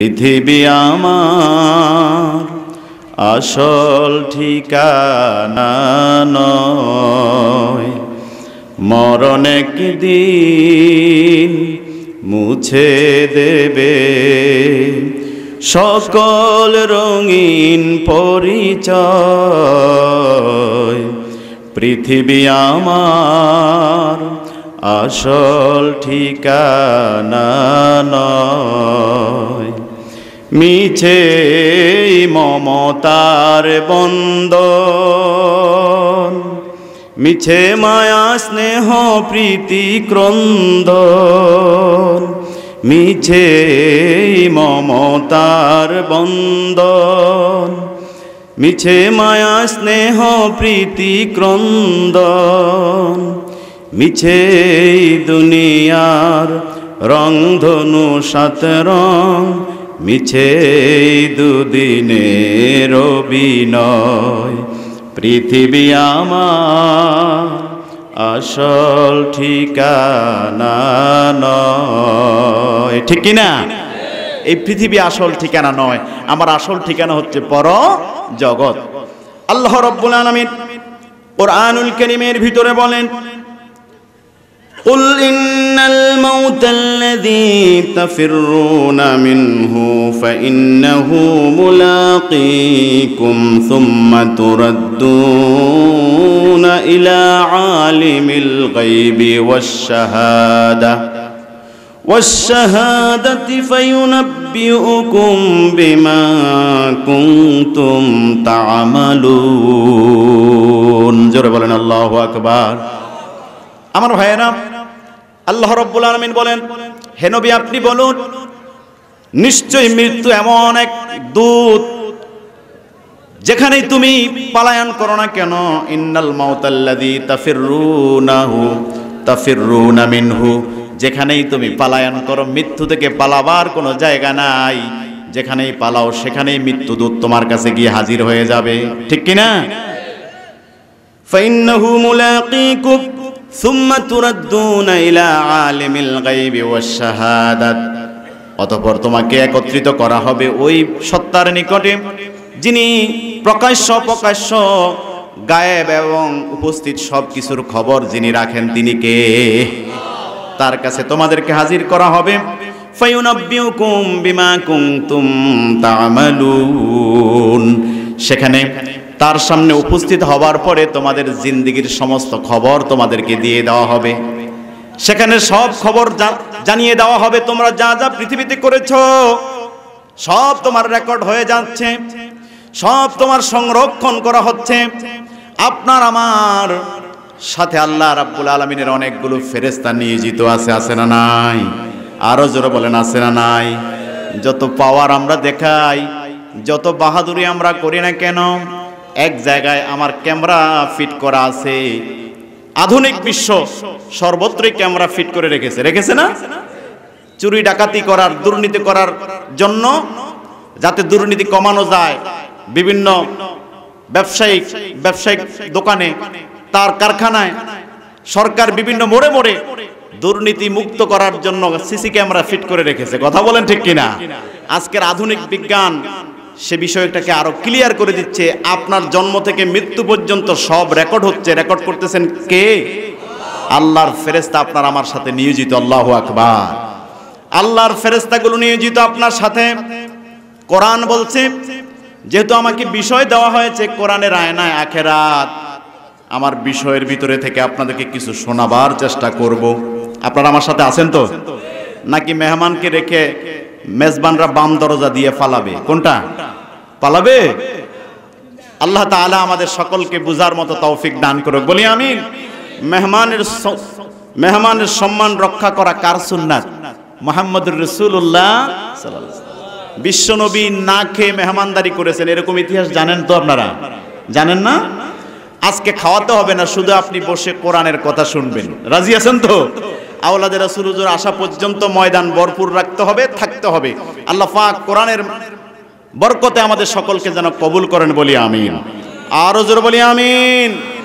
পৃথিবী আমার আসল ঠিকানা নয় মরণ একদিন মুছে দেবে সকল রঙিন পরিচয় পৃথিবী আমার আসল ঠিকানা নয় মিছে মমতার বন্দ মিছে মায়া স্নেহ প্রীতি ক্রন্দ মিছে মমতার বন্দ মিছে মায়া স্নেহ প্রীতি ক্রন্দ মিছে দুনিয়ার ধনু সাত রং মিছে দুদিনে রবিনয় পৃথিবী আমার আসল ঠিকানা নয় ঠিক না এই পৃথিবী আসল ঠিকানা নয় আমার আসল ঠিকানা হচ্ছে পর জগৎ আল্লাহ রব্বুল আলমিন আনুল করিমের ভিতরে বলেন قل إن الموت الذي تفرون منه فإنه ملاقيكم ثم تردون إلى عالم الغيب والشهادة والشهادة فينبئكم بما كنتم تعملون جرب الله أكبر আমার ভাইয়েরা আল্লাহ রব্বুল আলমিন বলেন হেনবি আপনি বলুন নিশ্চয়ই মৃত্যু এমন এক দূত যেখানেই তুমি পালায়ন করো না কেন ইন্নাল মাউতাল্লাদি তাফিরুনাহু তাফিরুনা মিনহু যেখানেই তুমি পালায়ন করো মৃত্যু থেকে পালাবার কোনো জায়গা নাই যেখানেই পালাও সেখানেই মৃত্যু দূত তোমার কাছে গিয়ে হাজির হয়ে যাবে ঠিক কিনা ফাইন্নাহু মুলাকিকুম সুম্মা তুরাদ্দুনা ইলা আলিমিল গায়বি ওয়াশ অতঃপর তোমাকে একত্রিত করা হবে ওই সত্তার নিকটে যিনি প্রকাশ্য প্রকাশ্য গায়েব এবং উপস্থিত সব কিছুর খবর যিনি রাখেন তিনি কে তার কাছে তোমাদেরকে হাজির করা হবে ফায়ুনাব্বিউকুম বিমা কুনতুম তা'মালুন সেখানে তার সামনে উপস্থিত হওয়ার পরে তোমাদের জিন্দিগির সমস্ত খবর তোমাদেরকে দিয়ে দেওয়া হবে সেখানে সব খবর জানিয়ে দেওয়া হবে তোমরা যা যা পৃথিবীতে করেছ সব তোমার রেকর্ড হয়ে যাচ্ছে সব তোমার সংরক্ষণ করা হচ্ছে আপনার আমার সাথে আল্লাহ রাব্বুল আলমিনের অনেকগুলো ফেরেস্তা নিয়োজিত আছে আছে না নাই আরও জোরে বলেন আছে না নাই যত পাওয়ার আমরা দেখাই যত বাহাদুরি আমরা করি না কেন এক জায়গায় আমার ক্যামেরা ফিট করা আছে আধুনিক বিশ্ব সর্বত্রই ক্যামেরা ফিট করে রেখেছে রেখেছে না চুরি ডাকাতি করার দুর্নীতি করার জন্য যাতে দুর্নীতি কমানো যায় বিভিন্ন ব্যবসায়িক ব্যবসায়িক দোকানে তার কারখানায় সরকার বিভিন্ন মোড়ে মোড়ে দুর্নীতি মুক্ত করার জন্য সিসি ক্যামেরা ফিট করে রেখেছে কথা বলেন ঠিক কিনা আজকের আধুনিক বিজ্ঞান সে বিষয়টাকে আরও ক্লিয়ার করে দিচ্ছে আপনার জন্ম থেকে মৃত্যু পর্যন্ত সব রেকর্ড হচ্ছে রেকর্ড করতেছেন কে আল্লাহর ফেরেস্তা আপনার আমার সাথে নিয়োজিত আল্লাহ আকবর আল্লাহর ফেরেস্তাগুলো নিয়োজিত আপনার সাথে কোরআন বলছে যেহেতু আমাকে বিষয় দেওয়া হয়েছে কোরআনের আয়নায় আখেরাত আমার বিষয়ের ভিতরে থেকে আপনাদেরকে কিছু শোনাবার চেষ্টা করব আপনারা আমার সাথে আছেন তো নাকি মেহমানকে রেখে মেজবানরা বাম দরজা দিয়ে ফালাবে কোনটা পালাবে আল্লাহ তালা আমাদের সকলকে বুঝার মতো তৌফিক দান করুক বলি আমি মেহমানের মেহমানের সম্মান রক্ষা করা কার সুন্নাত রসুল রসুল্লাহ বিশ্বনবী না খেয়ে মেহমানদারি করেছেন এরকম ইতিহাস জানেন তো আপনারা জানেন না আজকে খাওয়াতে হবে না শুধু আপনি বসে কোরআনের কথা শুনবেন রাজি আছেন তো আওলাদের রাসুল আসা পর্যন্ত ময়দান ভরপুর রাখতে হবে থাকতে হবে আল্লাহ পাক কোরআনের বরকতে আমাদের সকলকে যেন কবুল করেন বলি আমিন আরও জোর বলি আমিন